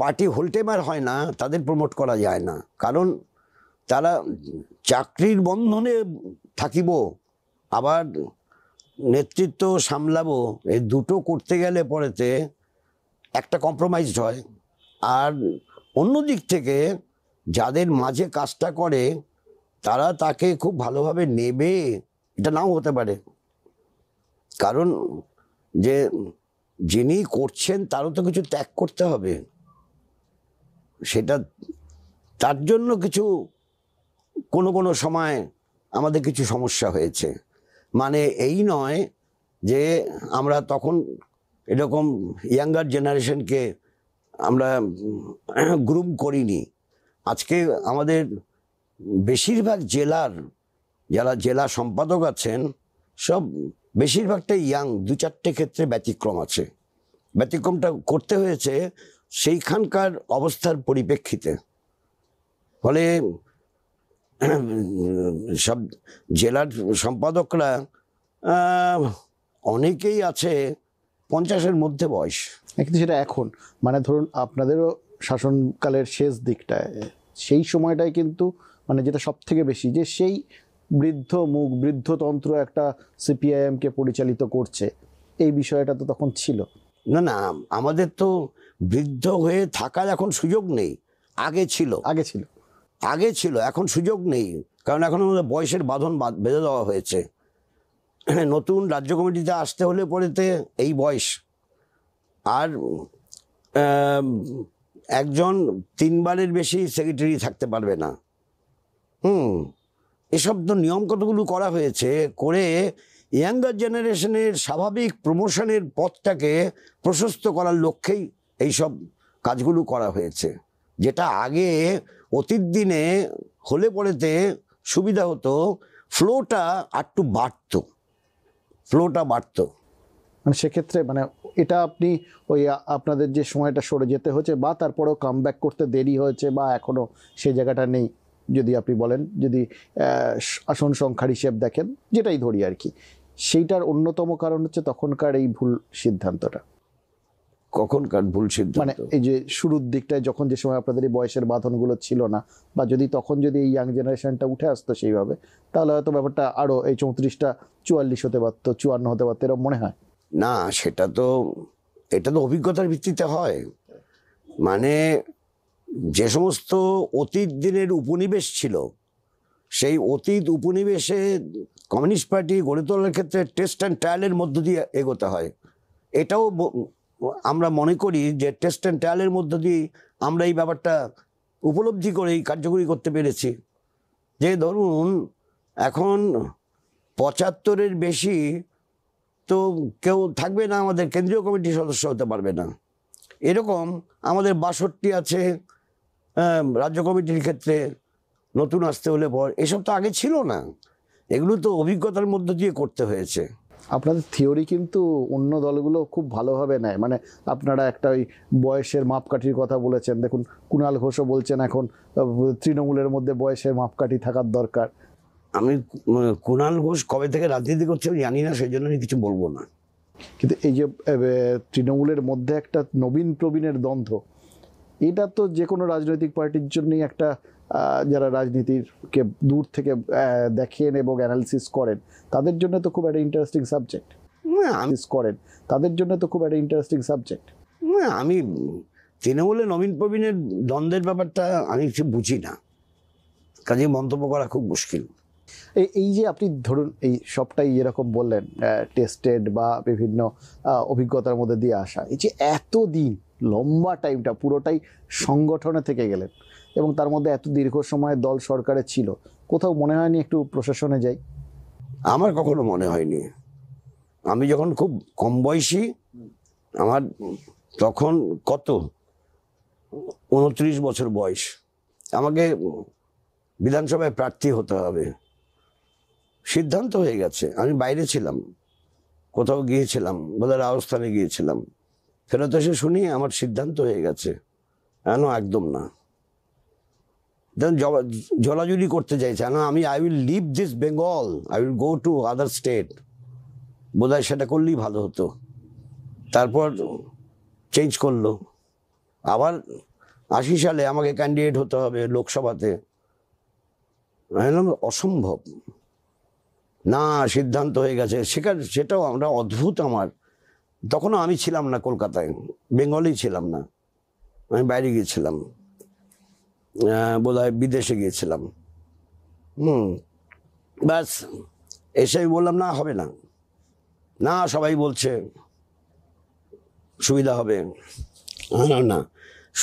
Party হোল্টেমার হয় না তাদের প্রমোট করা যায় না কারণ তারা চাকরির বন্ধনে থাকিব আবার নেতৃত্ব সামলাবো এই দুটো করতে গেলে পরেতে একটা কম্প্রোমাইজ হয় আর অন্য দিক থেকে যাদের মাঝে কাজটা করে তারা তাকে খুব ভালোভাবে নেবে এটা নাও হতে পারে কারণ যে যিনি করছেন তারও তো কিছু ত্যাগ করতে হবে সেটা তার জন্য কিছু কোনো কোনো সময় আমাদের কিছু সমস্যা হয়েছে মানে এই নয় যে আমরা তখন এরকম ইয়াঙ্গার জেনারেশনকে আমরা গ্রুম করিনি আজকে আমাদের বেশিরভাগ জেলার যারা জেলা সম্পাদক আছেন সব বেশিরভাগটাই ইয়াং দু চারটে ক্ষেত্রে ব্যতিক্রম আছে ব্যতিক্রমটা করতে হয়েছে সেইখানকার অবস্থার পরিপ্রেক্ষিতে ফলে সব জেলার সম্পাদকরা অনেকেই আছে পঞ্চাশের মধ্যে বয়স হ্যাঁ, কিন্তু সেটা এখন মানে ধরুন আপনাদেরও শাসনকালের শেষ দিকটায় সেই সময়টায় কিন্তু মানে যেটা সব থেকে বেশি যে সেই বৃদ্ধ মুখ বৃদ্ধতন্ত্র একটা সিপিআইএমকে পরিচালিত করছে এই বিষয়টা তো তখন ছিল না না আমাদের তো বৃদ্ধ হয়ে থাকার এখন সুযোগ নেই আগে ছিল আগে ছিল আগে ছিল এখন সুযোগ নেই কারণ এখন আমাদের বয়সের বাঁধন বেঁধে দেওয়া হয়েছে নতুন রাজ্য কমিটিতে আসতে হলে পরেতে এই বয়স আর একজন তিনবারের বেশি সেক্রেটারি থাকতে পারবে না হুম এসব তো নিয়ম কতগুলো করা হয়েছে করে ইয়াঙ্গার জেনারেশনের স্বাভাবিক প্রমোশনের পথটাকে প্রশস্ত করার লক্ষ্যেই এইসব কাজগুলো করা হয়েছে যেটা আগে অতীত দিনে হলে পড়েতে সুবিধা হতো ফ্লোটা আরটু বাড়ত ফ্লোটা বাড়ত মানে সেক্ষেত্রে মানে এটা আপনি ওই আপনাদের যে সময়টা সরে যেতে হয়েছে বা তারপরেও কাম করতে দেরি হয়েছে বা এখনও সেই জায়গাটা নেই যদি আপনি বলেন যদি আসন সংখ্যার হিসেব দেখেন যেটাই ধরি আর কি সেইটার অন্যতম কারণ হচ্ছে তখনকার এই ভুল সিদ্ধান্তটা কখনকার ভুল সিদ্ধান্ত মানে এই যে শুরুর দিকটায় যখন যে সময় আপনাদের এই বয়সের বাঁধনগুলো ছিল না বা যদি তখন যদি এই ইয়াং জেনারেশনটা উঠে আসতো সেইভাবে তাহলে হয়তো ব্যাপারটা আরও এই চৌত্রিশটা চুয়াল্লিশ হতে পারতো চুয়ান্ন হতে পারতো এরকম মনে হয় না সেটা তো এটা তো অভিজ্ঞতার ভিত্তিতে হয় মানে যে সমস্ত অতীত দিনের উপনিবেশ ছিল সেই অতীত উপনিবেশে কমিউনিস্ট পার্টি গড়ে তোলার ক্ষেত্রে টেস্ট অ্যান্ড ট্রায়ালের মধ্য দিয়ে এগোতে হয় এটাও আমরা মনে করি যে টেস্ট অ্যান্ড ট্রায়ালের মধ্য দিয়ে আমরা এই ব্যাপারটা উপলব্ধি করে কার্যকরী করতে পেরেছি যে ধরুন এখন পঁচাত্তরের বেশি তো কেউ থাকবে না আমাদের কেন্দ্রীয় কমিটির সদস্য হতে পারবে না এরকম আমাদের বাষট্টি আছে রাজ্য কমিটির ক্ষেত্রে নতুন আসতে হলে পর এসব তো আগে ছিল না এগুলো তো অভিজ্ঞতার মধ্য দিয়ে করতে হয়েছে আপনাদের থিওরি কিন্তু অন্য দলগুলো খুব ভালোভাবে নেয় মানে আপনারা একটা ওই বয়সের মাপকাঠির কথা বলেছেন দেখুন কুণাল ঘোষও বলছেন এখন তৃণমূলের মধ্যে বয়সের মাপকাঠি থাকার দরকার আমি কুণাল ঘোষ কবে থেকে রাজনীতি করছে আমি জানি না সেই জন্য আমি কিছু বলবো না কিন্তু এই যে তৃণমূলের মধ্যে একটা নবীন প্রবীণের দ্বন্দ্ব এটা তো যে কোনো রাজনৈতিক পার্টির জন্যই একটা যারা রাজনীতিরকে দূর থেকে দেখেন এবং অ্যানালিসিস করেন তাদের জন্য তো খুব একটা ইন্টারেস্টিং সাবজেক্ট অ্যানালিস করেন তাদের জন্য তো খুব একটা ইন্টারেস্টিং সাবজেক্ট আমি তৃণমূলে নবীন প্রবীণের দ্বন্দ্বের ব্যাপারটা আমি কিছু বুঝি না কাজে মন্তব্য করা খুব মুশকিল এই এই যে আপনি ধরুন এই সবটাই এরকম বললেন টেস্টেড বা বিভিন্ন অভিজ্ঞতার মধ্যে দিয়ে আসা এই যে এত দিন লম্বা টাইমটা পুরোটাই সংগঠনে থেকে গেলেন এবং তার মধ্যে এত দীর্ঘ সময় দল সরকারে ছিল কোথাও মনে হয়নি একটু প্রশাসনে যাই আমার কখনো মনে হয়নি আমি যখন খুব কম বয়সী আমার তখন কত উনত্রিশ বছর বয়স আমাকে বিধানসভায় প্রার্থী হতে হবে সিদ্ধান্ত হয়ে গেছে আমি বাইরে ছিলাম কোথাও গিয়েছিলাম বোধহয় রাজস্থানে গিয়েছিলাম ফেরত এসে শুনি আমার সিদ্ধান্ত হয়ে গেছে কেন একদম না ঝোলাঝুলি করতে চাইছে না আমি I will leave this Bengal I will go to other state বোধ সেটা করলেই ভালো হতো তারপর চেঞ্জ করলো আবার আশি সালে আমাকে ক্যান্ডিডেট হতে হবে লোকসভাতে অসম্ভব না সিদ্ধান্ত হয়ে গেছে সেখানে সেটাও আমরা অদ্ভুত আমার তখনও আমি ছিলাম না কলকাতায় বেঙ্গলেই ছিলাম না আমি বাইরে গিয়েছিলাম বোধ হয় বিদেশে গিয়েছিলাম হুম ব্যাস এসে বললাম না হবে না না সবাই বলছে সুবিধা হবে হ্যাঁ, না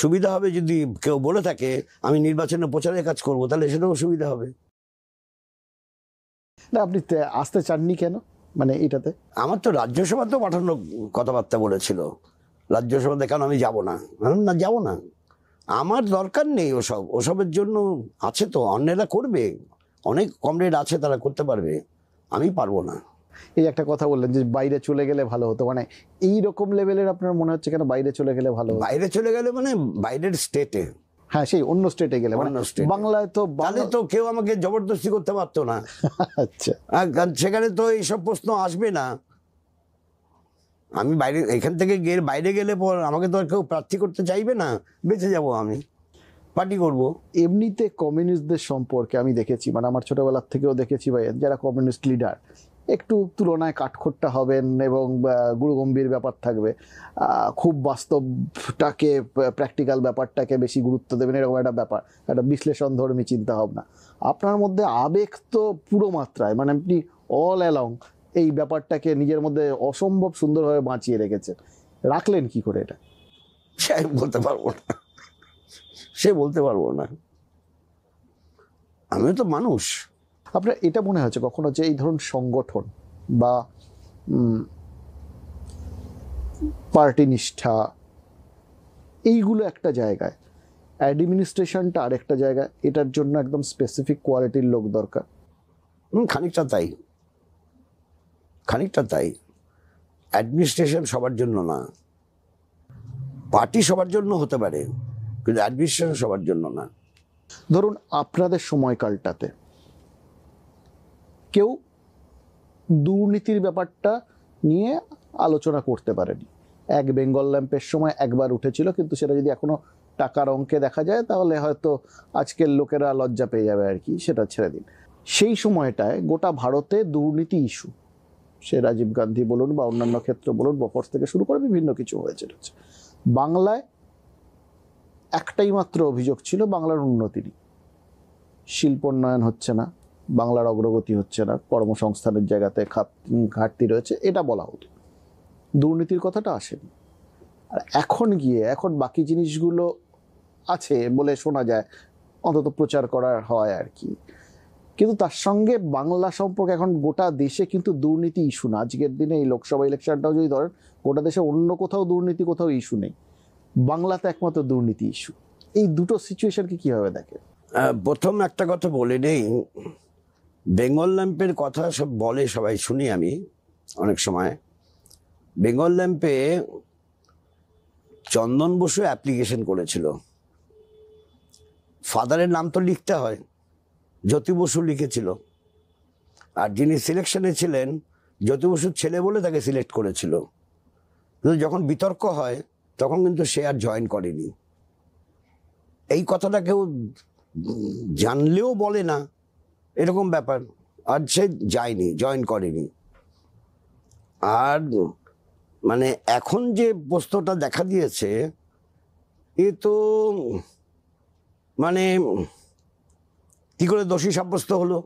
সুবিধা হবে যদি কেউ বলে থাকে আমি নির্বাচনে প্রচারের কাজ করব তাহলে সেটাও সুবিধা হবে না আপনি আসতে চাননি কেন মানে এটাতে আমার তো রাজ্যসভাতেও পাঠানোর কথাবার্তা বলেছিল রাজ্যসভাতে কেন আমি যাব না না যাব না আমার দরকার নেই ওসব ওসবের জন্য আছে তো অন্যেরা করবে অনেক কমরেড আছে তারা করতে পারবে আমি পারবো না এই একটা কথা বললেন যে বাইরে চলে গেলে ভালো হতো মানে এই রকম লেভেলের আপনার মনে হচ্ছে কেন বাইরে চলে গেলে ভালো বাইরে চলে গেলে মানে বাইরের স্টেটে হ্যাঁ সেই অন্য স্টেটে গেলে মানে অন্য স্টেট বাংলায় তো তাহলে তো কেউ আমাকে জবরদস্তি করতে পারতো না আচ্ছা সেখানে তো এইসব প্রশ্ন আসবে না আমি বাইরে এখান থেকে গিয়ে বাইরে গেলে পর আমাকে তো আর কেউ প্রার্থী করতে চাইবে না বেঁচে যাব আমি পার্টি করব এমনিতে কমিউনিস্টদের সম্পর্কে আমি দেখেছি মানে আমার ছোটোবেলার থেকেও দেখেছি ভাই যারা কমিউনিস্ট লিডার একটু তুলনায় কাঠখোট্টা হবেন এবং গুরুগম্ভীর ব্যাপার থাকবে খুব বাস্তবটাকে প্র্যাকটিক্যাল ব্যাপারটাকে বেশি গুরুত্ব দেবেন এরকম একটা ব্যাপার একটা বিশ্লেষণ চিন্তা ভাবনা আপনার মধ্যে আবেগ তো পুরো মাত্রায় মানে আপনি অল অ্যালং এই ব্যাপারটাকে নিজের মধ্যে অসম্ভব সুন্দরভাবে বাঁচিয়ে রেখেছে রাখলেন কি করে এটা সে বলতে পারবো না সে বলতে পারবো না আমি তো মানুষ আপনার এটা মনে হচ্ছে কখনো যে এই ধরুন সংগঠন বা পার্টি নিষ্ঠা এইগুলো একটা জায়গায় অ্যাডমিনিস্ট্রেশনটা আরেকটা জায়গায় এটার জন্য একদম স্পেসিফিক কোয়ালিটির লোক দরকার খানিকটা তাই খানিকটা তাই অ্যাডমিনিস্ট্রেশন সবার জন্য না পার্টি সবার জন্য হতে পারে কিন্তু অ্যাডমিনিস্ট্রেশন সবার জন্য না ধরুন আপনাদের সময়কালটাতে কেউ দুর্নীতির ব্যাপারটা নিয়ে আলোচনা করতে পারেনি এক বেঙ্গল ল্যাম্পের সময় একবার উঠেছিল কিন্তু সেটা যদি এখনও টাকার অঙ্কে দেখা যায় তাহলে হয়তো আজকের লোকেরা লজ্জা পেয়ে যাবে আর কি সেটা ছেড়ে দিন সেই সময়টায় গোটা ভারতে দুর্নীতি ইস্যু সে রাজীব গান্ধী বলুন বা অন্যান্য ক্ষেত্র বলুন বফর্স থেকে শুরু করে বিভিন্ন কিছু হয়েছে বাংলায় একটাই মাত্র অভিযোগ ছিল বাংলার উন্নতি শিল্পোন্নয়ন হচ্ছে না বাংলার অগ্রগতি হচ্ছে না কর্মসংস্থানের জায়গাতে ঘাটতি রয়েছে এটা বলা হতো দুর্নীতির কথাটা আসেনি আর এখন গিয়ে এখন বাকি জিনিসগুলো আছে বলে শোনা যায় অন্তত প্রচার করা হয় আর কি কিন্তু তার সঙ্গে বাংলা সম্পর্কে এখন গোটা দেশে কিন্তু দুর্নীতি ইস্যু না আজকের দিনে এই লোকসভা ইলেকশনটাও যদি ধরেন গোটা দেশে অন্য কোথাও দুর্নীতি কোথাও ইস্যু নেই বাংলাতে একমাত্র দুর্নীতি ইস্যু এই দুটো সিচুয়েশনকে কীভাবে দেখে প্রথম একটা কথা বলে নেই বেঙ্গল ল্যাম্পের কথা সব বলে সবাই শুনি আমি অনেক সময় বেঙ্গল ল্যাম্পে চন্দন বসু অ্যাপ্লিকেশন করেছিল ফাদারের নাম তো লিখতে হয় জ্যোতি বসু লিখেছিল আর যিনি সিলেকশনে ছিলেন জ্যোতি বসুর ছেলে বলে তাকে সিলেক্ট করেছিল কিন্তু যখন বিতর্ক হয় তখন কিন্তু সে আর জয়েন করেনি এই কথাটা কেউ জানলেও বলে না এরকম ব্যাপার আর সে যায়নি জয়েন করেনি আর মানে এখন যে বস্তুটা দেখা দিয়েছে এ তো মানে কি করে দোষী সাব্যস্ত হলো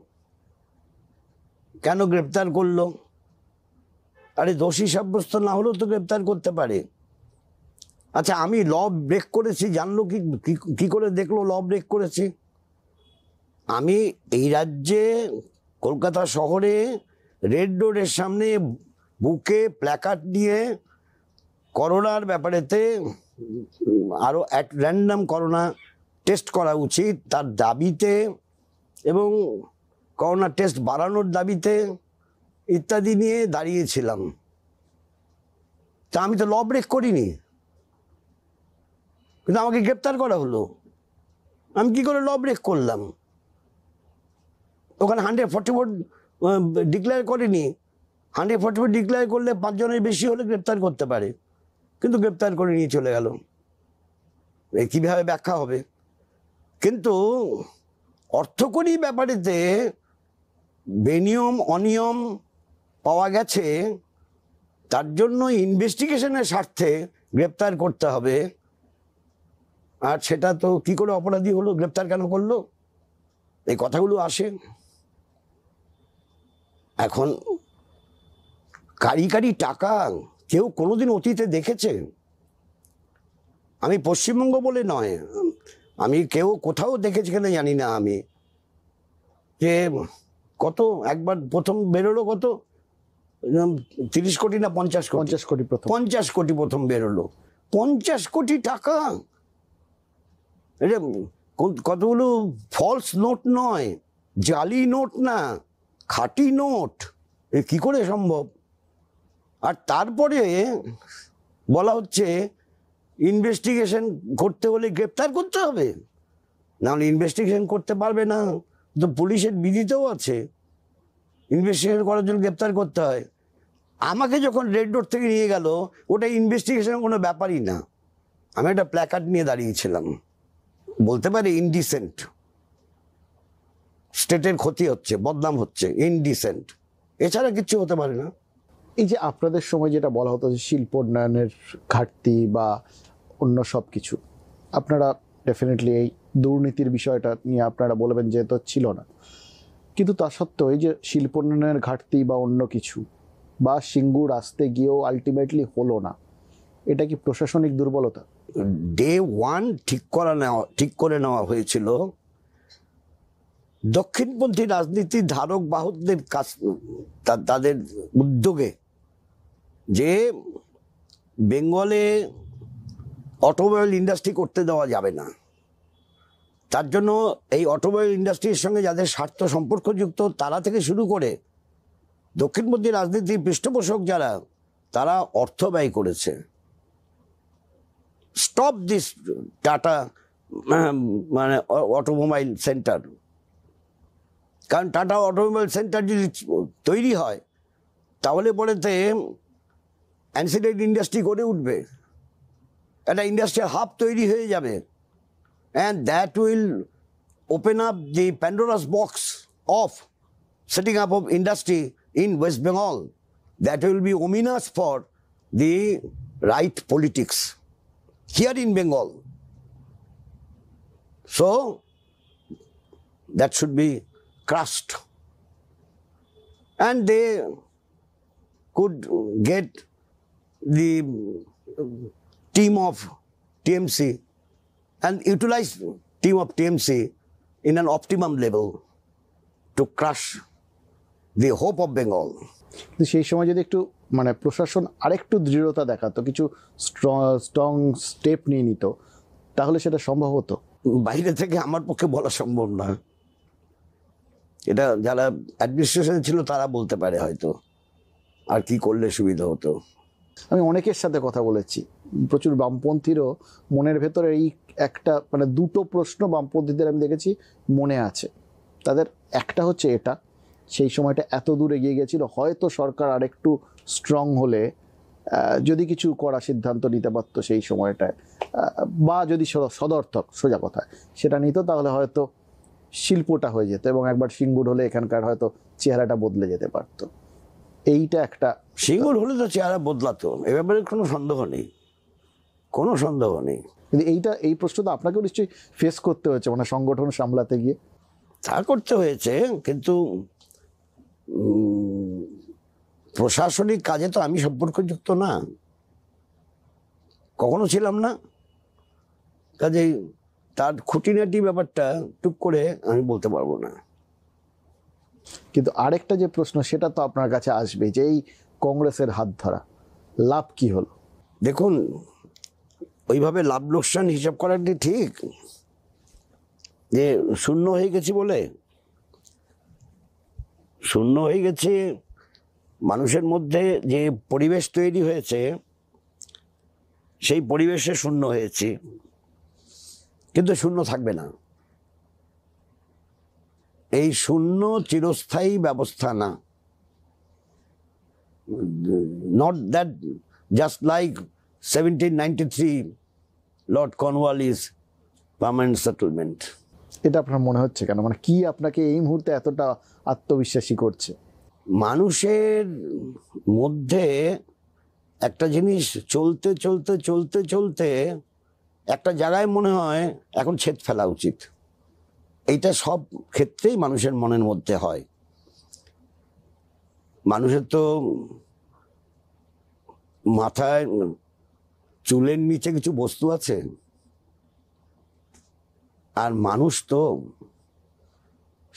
কেন গ্রেপ্তার করলো আরে দোষী সাব্যস্ত না হলেও তো গ্রেপ্তার করতে পারে আচ্ছা আমি ল ব্রেক করেছি জানলো কি কি করে দেখলো ল ব্রেক করেছি আমি এই রাজ্যে কলকাতা শহরে রেড রোডের সামনে বুকে প্ল্যাকার্ড নিয়ে করোনার ব্যাপারেতে আরও অ্যাট র্যান্ডাম করোনা টেস্ট করা উচিত তার দাবিতে এবং করোনা টেস্ট বাড়ানোর দাবিতে ইত্যাদি নিয়ে দাঁড়িয়েছিলাম তা আমি তো ল ব্রেক করিনি কিন্তু আমাকে গ্রেপ্তার করা হলো আমি কি করে ল ব্রেক করলাম ওখানে হান্ড্রেড ফর্টি ফোর ডিক্লেয়ার করিনি হান্ড্রেড ফর্টি ফোর ডিক্লেয়ার করলে পাঁচজনের বেশি হলে গ্রেপ্তার করতে পারে কিন্তু গ্রেপ্তার করে নিয়ে চলে গেল কীভাবে ব্যাখ্যা হবে কিন্তু অর্থকরী ব্যাপারেতে বেনিয়ম অনিয়ম পাওয়া গেছে তার জন্য ইনভেস্টিগেশনের স্বার্থে গ্রেপ্তার করতে হবে আর সেটা তো কি করে অপরাধী হলো গ্রেপ্তার কেন করলো এই কথাগুলো আসে এখন কারি কারি টাকা কেউ কোনোদিন অতীতে দেখেছে আমি পশ্চিমবঙ্গ বলে নয় আমি কেউ কোথাও দেখেছি কিনা জানি না আমি যে কত একবার প্রথম বেরোলো কত তিরিশ কোটি না পঞ্চাশ পঞ্চাশ কোটি পঞ্চাশ কোটি প্রথম বেরোলো পঞ্চাশ কোটি টাকা কতগুলো ফলস নোট নয় জালি নোট না খাঁটি নোট এ কী করে সম্ভব আর তারপরে বলা হচ্ছে ইনভেস্টিগেশন করতে হলে গ্রেপ্তার করতে হবে নাহলে ইনভেস্টিগেশন করতে পারবে না তো পুলিশের বিধিতেও আছে ইনভেস্টিগেশন করার জন্য গ্রেপ্তার করতে হয় আমাকে যখন রেড রোড থেকে নিয়ে গেল ওটা ইনভেস্টিগেশনের কোনো ব্যাপারই না আমি একটা প্ল্যাকার্ড নিয়ে দাঁড়িয়েছিলাম বলতে পারি ইনডিসেন্ট স্টেটের ক্ষতি হচ্ছে বদনাম হচ্ছে ইনডিসেন্ট এছাড়া কিছু হতে পারে না এই যে আপনাদের সময় যেটা বলা হতো যে শিল্পোন্নয়নের ঘাটতি বা অন্য সব কিছু আপনারা ডেফিনেটলি এই দুর্নীতির বিষয়টা নিয়ে আপনারা বলবেন যে তো ছিল না কিন্তু তা সত্ত্বেও এই যে শিল্পোন্নয়নের ঘাটতি বা অন্য কিছু বা সিঙ্গু আসতে গিয়েও আলটিমেটলি হলো না এটা কি প্রশাসনিক দুর্বলতা ডে ওয়ান ঠিক করা নেওয়া ঠিক করে নেওয়া হয়েছিল দক্ষিণপন্থী রাজনীতির ধারক বাহকদের কাছ তাদের উদ্যোগে যে বেঙ্গলে অটোমোবাইল ইন্ডাস্ট্রি করতে দেওয়া যাবে না তার জন্য এই অটোমোবাইল ইন্ডাস্ট্রির সঙ্গে যাদের স্বার্থ সম্পর্কযুক্ত তারা থেকে শুরু করে দক্ষিণপন্থী রাজনীতির পৃষ্ঠপোষক যারা তারা অর্থ ব্যয় করেছে স্টপ দিস টাটা মানে অটোমোবাইল সেন্টার কারণ টাটা অটোমোবাইল সেন্টার যদি তৈরি হয় তাহলে পরেতে অ্যান্সিডেন্ট ইন্ডাস্ট্রি করে উঠবে একটা ইন্ডাস্ট্রিয়াল হাব তৈরি হয়ে যাবে and that will open up the Pandora's box of setting up of industry in West Bengal that will be ominous for the right politics here in Bengal so that should be crushed and they could get the team of TMC and utilize team of TMC in an optimum level to crush the hope of Bengal. সেই সময় যদি একটু মানে প্রশাসন আরেকটু দৃঢ়তা দেখাতো কিছু স্ট্রং স্টেপ নিয়ে নিত তাহলে সেটা সম্ভব হতো বাইরে থেকে আমার পক্ষে বলা সম্ভব না এটা যারা অ্যাডমিনিস্ট্রেশন ছিল তারা বলতে পারে হয়তো আর কি করলে সুবিধা হতো আমি অনেকের সাথে কথা বলেছি প্রচুর বামপন্থীরও মনের ভেতরে এই একটা মানে দুটো প্রশ্ন বামপন্থীদের আমি দেখেছি মনে আছে তাদের একটা হচ্ছে এটা সেই সময়টা এত দূর এগিয়ে গেছিল হয়তো সরকার আরেকটু স্ট্রং হলে যদি কিছু করা সিদ্ধান্ত নিতে পারত সেই সময়টায় বা যদি সদর্থক সোজা কথায় সেটা নিত তাহলে হয়তো শিল্পটা হয়ে যেত এবং একবার সিঙ্গুর হলে এখানকার হয়তো চেহারাটা বদলে যেতে পারতো এইটা একটা সিঙ্গল হলে তো চেহারা বদলাতো এ ব্যাপারে কোনো সন্দেহ নেই কোনো সন্দেহ নেই কিন্তু এইটা এই প্রশ্ন তো আপনাকেও নিশ্চয়ই ফেস করতে হয়েছে মানে সংগঠন সামলাতে গিয়ে তা করতে হয়েছে কিন্তু প্রশাসনিক কাজে তো আমি সম্পর্কযুক্ত না কখনো ছিলাম না কাজেই তার খুঁটিনাটি ব্যাপারটা টুক করে আমি বলতে পারবো না কিন্তু আরেকটা যে প্রশ্ন সেটা তো আপনার কাছে আসবে যে এই কংগ্রেসের হাত ধরা লাভ কি হলো দেখুন ওইভাবে লাভ লোকসান হিসাব করাটি ঠিক যে শূন্য হয়ে গেছি বলে শূন্য হয়ে গেছে মানুষের মধ্যে যে পরিবেশ তৈরি হয়েছে সেই পরিবেশে শূন্য হয়েছে কিন্তু শূন্য থাকবে না এই শূন্য চিরস্থায়ী ব্যবস্থা না not that just like seventeen ninety three Lord permanent settlement এটা আপনার মনে হচ্ছে কেন মানে কি আপনাকে এই মুহূর্তে এতটা আত্মবিশ্বাসী করছে মানুষের মধ্যে একটা জিনিস চলতে চলতে চলতে চলতে একটা জায়গায় মনে হয় এখন ছেদ ফেলা উচিত এইটা সব ক্ষেত্রেই মানুষের মনের মধ্যে হয় মানুষের তো মাথায় চুলের নিচে কিছু বস্তু আছে আর মানুষ তো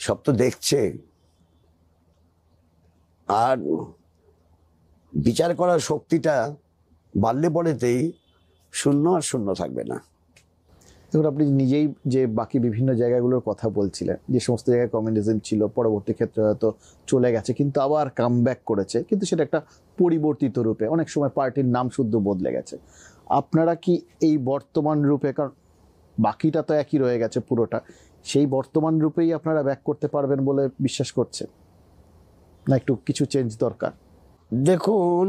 সব তো দেখছে আর বিচার করার শক্তিটা বাড়লে পড়েতেই শূন্য আর শূন্য থাকবে না দেখুন আপনি নিজেই যে বাকি বিভিন্ন জায়গাগুলোর কথা বলছিলেন যে সমস্ত জায়গায় কমিউনিজম ছিল পরবর্তী ক্ষেত্রে হয়তো চলে গেছে কিন্তু আবার কাম করেছে কিন্তু সেটা একটা পরিবর্তিত রূপে অনেক সময় পার্টির নাম শুদ্ধ বদলে গেছে আপনারা কি এই বর্তমান রূপে কারণ বাকিটা তো একই রয়ে গেছে পুরোটা সেই বর্তমান রূপেই আপনারা ব্যাক করতে পারবেন বলে বিশ্বাস করছেন না একটু কিছু চেঞ্জ দরকার দেখুন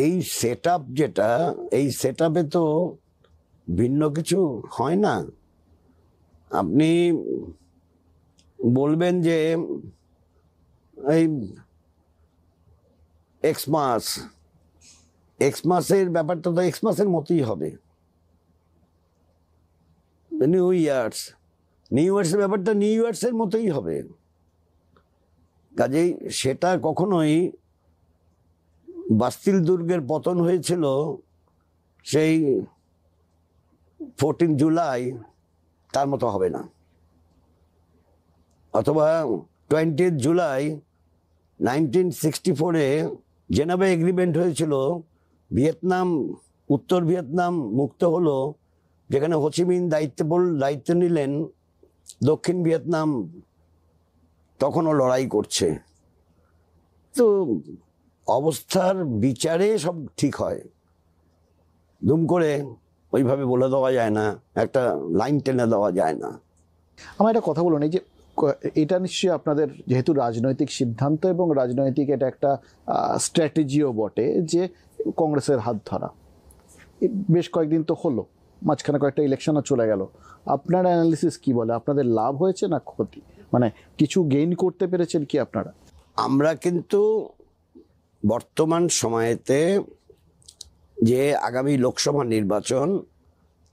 এই সেট যেটা এই সেট তো ভিন্ন কিছু হয় না আপনি বলবেন যে এই এক্সমাস এক্সমাসের ব্যাপারটা তো এক্সমাসের মতোই হবে নিউ ইয়ার্স নিউ ইয়ার্সের ব্যাপারটা নিউ ইয়ার্সের মতোই হবে কাজেই সেটা কখনোই বাস্তিল দুর্গের পতন হয়েছিল সেই ফোরটিন জুলাই তার মতো হবে না অথবা টোয়েন্টি জুলাই নাইনটিন সিক্সটি ফোরে জেনাবে এগ্রিমেন্ট হয়েছিল ভিয়েতনাম উত্তর ভিয়েতনাম মুক্ত হলো যেখানে হোচিমিন দায়িত্ব দায়িত্ব নিলেন দক্ষিণ ভিয়েতনাম তখনও লড়াই করছে তো অবস্থার বিচারে সব ঠিক হয় দুম করে ওইভাবে বলে দেওয়া যায় না একটা লাইন টেনে দেওয়া যায় না আমার একটা কথা বলুন এই যে এটা নিশ্চয়ই আপনাদের যেহেতু রাজনৈতিক সিদ্ধান্ত এবং রাজনৈতিক এটা একটা স্ট্র্যাটেজিও বটে যে কংগ্রেসের হাত ধরা বেশ কয়েকদিন তো হলো মাঝখানে কয়েকটা ইলেকশনও চলে গেল আপনার অ্যানালিসিস কি বলে আপনাদের লাভ হয়েছে না ক্ষতি মানে কিছু গেইন করতে পেরেছেন কি আপনারা আমরা কিন্তু বর্তমান সময়েতে যে আগামী লোকসভা নির্বাচন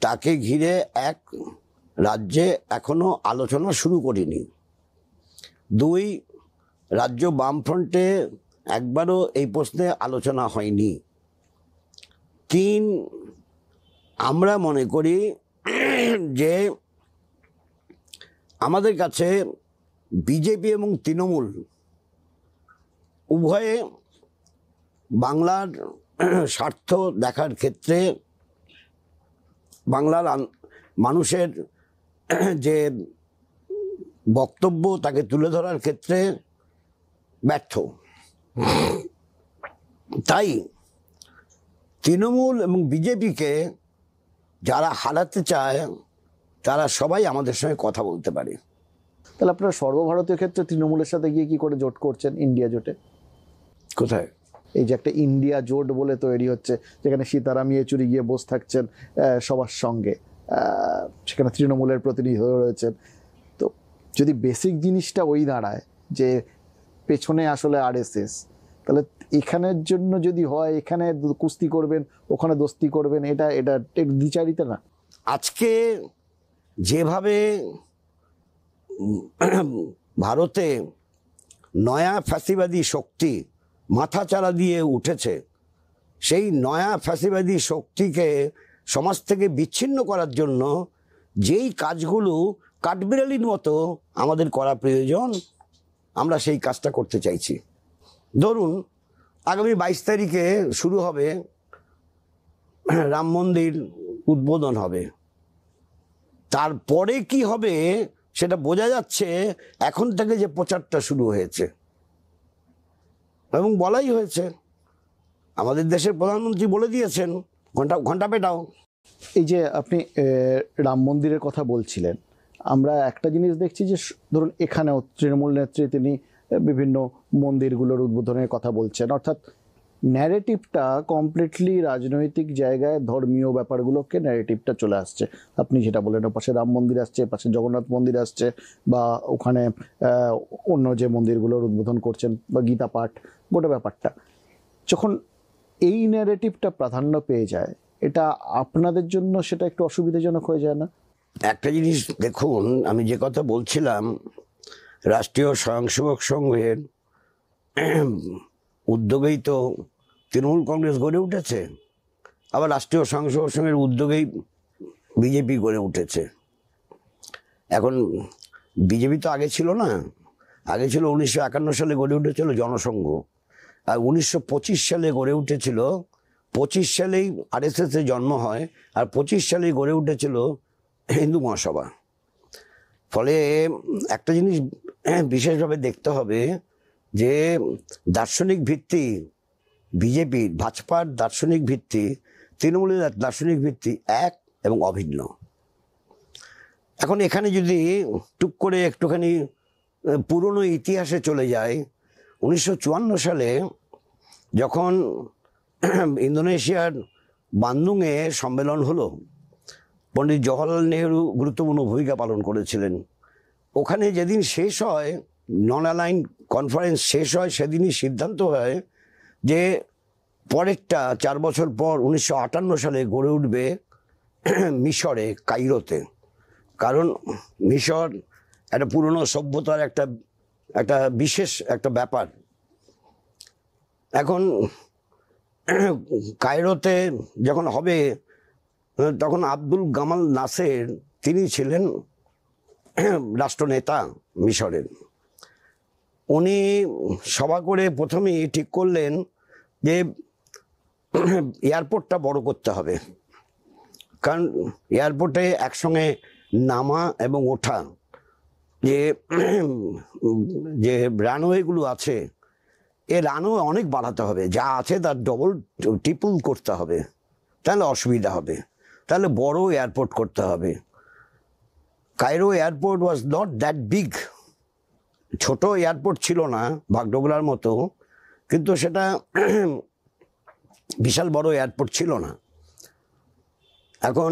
তাকে ঘিরে এক রাজ্যে এখনো আলোচনা শুরু করিনি দুই রাজ্য বামফ্রন্টে একবারও এই প্রশ্নে আলোচনা হয়নি তিন আমরা মনে করি যে আমাদের কাছে বিজেপি এবং তৃণমূল উভয়ে বাংলার স্বার্থ দেখার ক্ষেত্রে বাংলার মানুষের যে বক্তব্য তাকে তুলে ধরার ক্ষেত্রে ব্যর্থ তাই তৃণমূল এবং বিজেপিকে যারা হারাতে চায় তারা সবাই আমাদের সঙ্গে কথা বলতে পারে তাহলে আপনারা সর্বভারতীয় ক্ষেত্রে তৃণমূলের সাথে গিয়ে কি করে জোট করছেন ইন্ডিয়া জোটে কোথায় এই যে একটা ইন্ডিয়া জোট বলে তৈরি হচ্ছে যেখানে সীতারাম ইয়েচুরি গিয়ে বসে থাকছেন সবার সঙ্গে সেখানে তৃণমূলের প্রতিনিধি হয়ে রয়েছেন তো যদি বেসিক জিনিসটা ওই দাঁড়ায় যে পেছনে আসলে এস তাহলে এখানের জন্য যদি হয় এখানে কুস্তি করবেন ওখানে দোস্তি করবেন এটা এটা দ্বিচারিতা না আজকে যেভাবে ভারতে নয়া ফ্যাসিবাদী শক্তি মাথাচাড়া দিয়ে উঠেছে সেই নয়া ফ্যাসিবাদী শক্তিকে সমাজ থেকে বিচ্ছিন্ন করার জন্য যেই কাজগুলো কাঠবিড়ালির মতো আমাদের করা প্রয়োজন আমরা সেই কাজটা করতে চাইছি ধরুন আগামী বাইশ তারিখে শুরু হবে রাম মন্দির উদ্বোধন হবে তারপরে কি হবে সেটা বোঝা যাচ্ছে এখন থেকে যে প্রচারটা শুরু হয়েছে এবং বলাই হয়েছে আমাদের দেশের প্রধানমন্ত্রী বলে দিয়েছেন ঘন্টা ঘন্টা পেটাও এই যে আপনি রাম মন্দিরের কথা বলছিলেন আমরা একটা জিনিস দেখছি যে ধরুন এখানেও তৃণমূল নেত্রী তিনি বিভিন্ন মন্দিরগুলোর উদ্বোধনের কথা বলছেন অর্থাৎ ন্যারেটিভটা কমপ্লিটলি রাজনৈতিক জায়গায় ধর্মীয় ব্যাপারগুলোকে ন্যারেটিভটা চলে আসছে আপনি যেটা বললেন পাশে রাম মন্দির আসছে পাশে জগন্নাথ মন্দির আসছে বা ওখানে অন্য যে মন্দিরগুলোর উদ্বোধন করছেন বা গীতা পাঠ গোটা ব্যাপারটা যখন এই ন্যারেটিভটা প্রাধান্য পেয়ে যায় এটা আপনাদের জন্য সেটা একটু অসুবিধাজনক হয়ে যায় না একটা জিনিস দেখুন আমি যে কথা বলছিলাম রাষ্ট্রীয় স্বয়ংসেবক সংঘের উদ্যোগেই তো তৃণমূল কংগ্রেস গড়ে উঠেছে আবার রাষ্ট্রীয় সংসদ সঙ্গের উদ্যোগেই বিজেপি গড়ে উঠেছে এখন বিজেপি তো আগে ছিল না আগে ছিল উনিশশো একান্ন সালে গড়ে উঠেছিল জনসংঘ আর উনিশশো পঁচিশ সালে গড়ে উঠেছিল পঁচিশ সালেই আর এস এসে জন্ম হয় আর পঁচিশ সালেই গড়ে উঠেছিল হিন্দু মহাসভা ফলে একটা জিনিস বিশেষভাবে দেখতে হবে যে দার্শনিক ভিত্তি বিজেপির ভাজপার দার্শনিক ভিত্তি তৃণমূলের দার্শনিক ভিত্তি এক এবং অভিন্ন এখন এখানে যদি টুক করে একটুখানি পুরনো ইতিহাসে চলে যায় উনিশশো সালে যখন ইন্দোনেশিয়ার বান্দুংয়ে সম্মেলন হলো পণ্ডিত জওহরলাল নেহরু গুরুত্বপূর্ণ ভূমিকা পালন করেছিলেন ওখানে যেদিন শেষ হয় নন অ্যালাইন কনফারেন্স শেষ হয় সেদিনই সিদ্ধান্ত হয় যে পরেরটা চার বছর পর উনিশশো সালে গড়ে উঠবে মিশরে কাইরোতে কারণ মিশর একটা পুরনো সভ্যতার একটা একটা বিশেষ একটা ব্যাপার এখন কায়রোতে যখন হবে তখন আব্দুল গামাল নাসের তিনি ছিলেন রাষ্ট্রনেতা মিশরের উনি সভা করে প্রথমেই ঠিক করলেন যে এয়ারপোর্টটা বড় করতে হবে কারণ এয়ারপোর্টে একসঙ্গে নামা এবং ওঠা যে যে রানওয়েগুলো আছে এ রানওয়ে অনেক বাড়াতে হবে যা আছে তার ডবল ট্রিপল করতে হবে তাহলে অসুবিধা হবে তাহলে বড় এয়ারপোর্ট করতে হবে Cairo airport was not that big ছোট এয়ারপোর্ট ছিল না ভাগডোগলার মতো কিন্তু সেটা বিশাল বড় এয়ারপোর্ট ছিল না এখন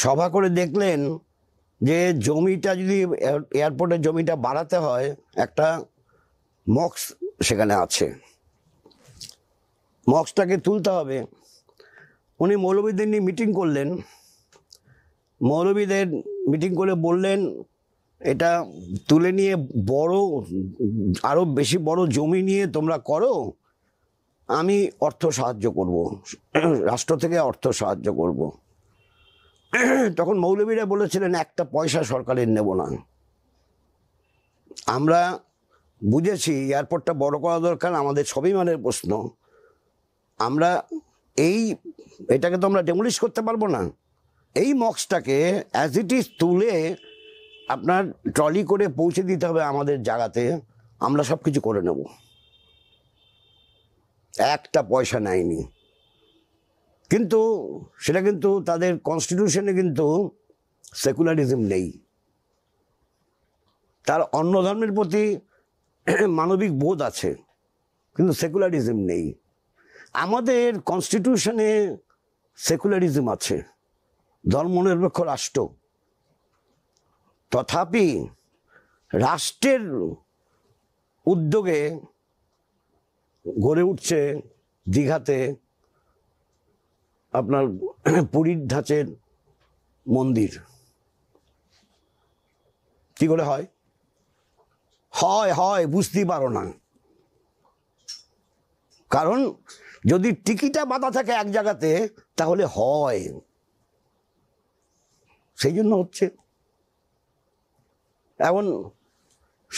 সভা করে দেখলেন যে জমিটা যদি এয়ারপোর্টের জমিটা বাড়াতে হয় একটা মক্স সেখানে আছে মক্সটাকে তুলতে হবে উনি মৌলবীদের নিয়ে মিটিং করলেন মৌলবীদের মিটিং করে বললেন এটা তুলে নিয়ে বড় আরও বেশি বড় জমি নিয়ে তোমরা করো আমি অর্থ সাহায্য করব রাষ্ট্র থেকে অর্থ সাহায্য করব তখন মৌলবীরা বলেছিলেন একটা পয়সা সরকারের নেব না আমরা বুঝেছি এয়ারপোর্টটা বড় করা দরকার আমাদের স্বাভিমানের প্রশ্ন আমরা এই এটাকে তো আমরা ডেমোলিশ করতে পারবো না এই মক্সটাকে অ্যাজ ইট ইজ তুলে আপনার ট্রলি করে পৌঁছে দিতে হবে আমাদের জায়গাতে আমরা সব কিছু করে নেব একটা পয়সা নেয়নি কিন্তু সেটা কিন্তু তাদের কনস্টিটিউশনে কিন্তু সেকুলারিজম নেই তার অন্য ধর্মের প্রতি মানবিক বোধ আছে কিন্তু সেকুলারিজম নেই আমাদের কনস্টিটিউশনে সেকুলারিজম আছে ধর্মনিরপেক্ষ রাষ্ট্র তথাপি রাষ্ট্রের উদ্যোগে গড়ে উঠছে দীঘাতে আপনার পুরীর ধাঁচের মন্দির কি করে হয় হয় হয় বুঝতেই পারো না কারণ যদি টিকিটা বাঁধা থাকে এক জায়গাতে তাহলে হয় সেই জন্য হচ্ছে এখন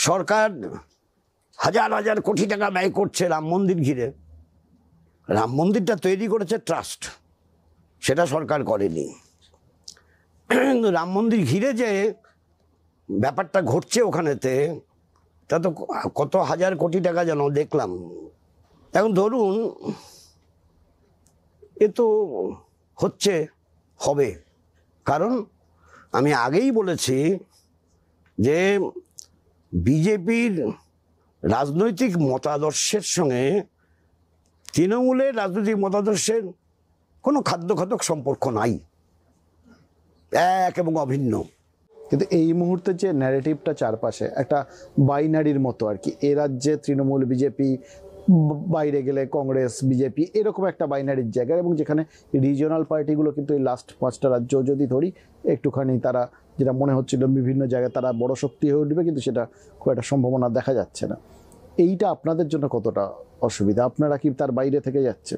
সরকার হাজার হাজার কোটি টাকা ব্যয় করছে রাম মন্দির ঘিরে রাম মন্দিরটা তৈরি করেছে ট্রাস্ট সেটা সরকার করেনি কিন্তু রাম মন্দির ঘিরে যে ব্যাপারটা ঘটছে ওখানেতে তা তো কত হাজার কোটি টাকা যেন দেখলাম এখন ধরুন এ তো হচ্ছে হবে কারণ আমি আগেই বলেছি যে বিজেপির রাজনৈতিক মতাদর্শের সঙ্গে তৃণমূলের রাজনৈতিক মতাদর্শের কোনো খাদ্যঘাতক সম্পর্ক নাই এক এবং অভিন্ন কিন্তু এই মুহূর্তে যে ন্যারেটিভটা চারপাশে একটা বাইনারির মতো আর কি এ রাজ্যে তৃণমূল বিজেপি বাইরে গেলে কংগ্রেস বিজেপি এরকম একটা বাইনারির জায়গা এবং যেখানে রিজিওনাল পার্টিগুলো কিন্তু এই লাস্ট পাঁচটা রাজ্য যদি ধরি একটুখানি তারা যেটা মনে হচ্ছিল বিভিন্ন জায়গায় তারা বড় শক্তি হয়ে উঠবে কিন্তু সেটা খুব একটা সম্ভাবনা দেখা যাচ্ছে না এইটা আপনাদের জন্য কতটা অসুবিধা আপনারা কি তার বাইরে থেকে যাচ্ছে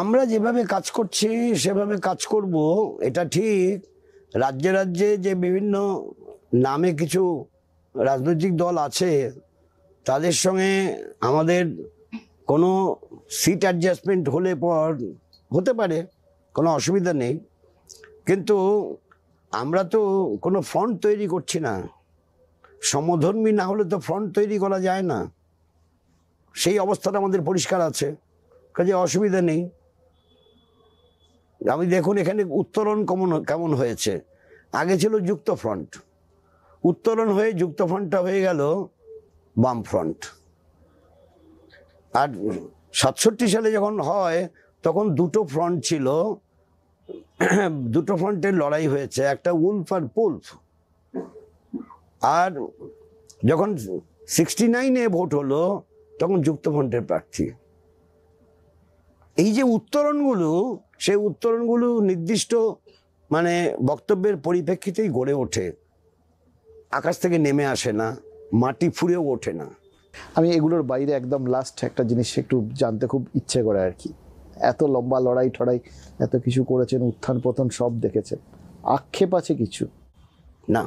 আমরা যেভাবে কাজ করছি সেভাবে কাজ করব এটা ঠিক রাজ্যে রাজ্যে যে বিভিন্ন নামে কিছু রাজনৈতিক দল আছে তাদের সঙ্গে আমাদের কোনো সিট অ্যাডজাস্টমেন্ট হলে পর হতে পারে কোনো অসুবিধা নেই কিন্তু আমরা তো কোনো ফ্রন্ট তৈরি করছি না সমধর্মী না হলে তো ফ্রন্ট তৈরি করা যায় না সেই অবস্থাটা আমাদের পরিষ্কার আছে কাজে অসুবিধা নেই আমি দেখুন এখানে উত্তরণ কেমন কেমন হয়েছে আগে ছিল যুক্ত ফ্রন্ট উত্তরণ হয়ে যুক্ত ফ্রন্টটা হয়ে গেল বাম ফ্রন্ট আর সাতষট্টি সালে যখন হয় তখন দুটো ফ্রন্ট ছিল দুটো ফ্রন্টের লড়াই হয়েছে একটা উলফ আর পুলফ আর যখন সিক্সটি নাইনে ভোট হলো তখন যুক্তফ্রন্টের প্রার্থী এই যে উত্তরণগুলো সেই উত্তরণগুলো নির্দিষ্ট মানে বক্তব্যের পরিপ্রেক্ষিতেই গড়ে ওঠে আকাশ থেকে নেমে আসে না মাটি ফুঁড়েও ওঠে না আমি এগুলোর বাইরে একদম লাস্ট একটা জিনিস একটু জানতে খুব ইচ্ছে করে আর কি এত লম্বা লড়াই ঠড়াই এত কিছু করেছেন উত্থান পতন সব দেখেছেন আক্ষেপ আছে কিছু না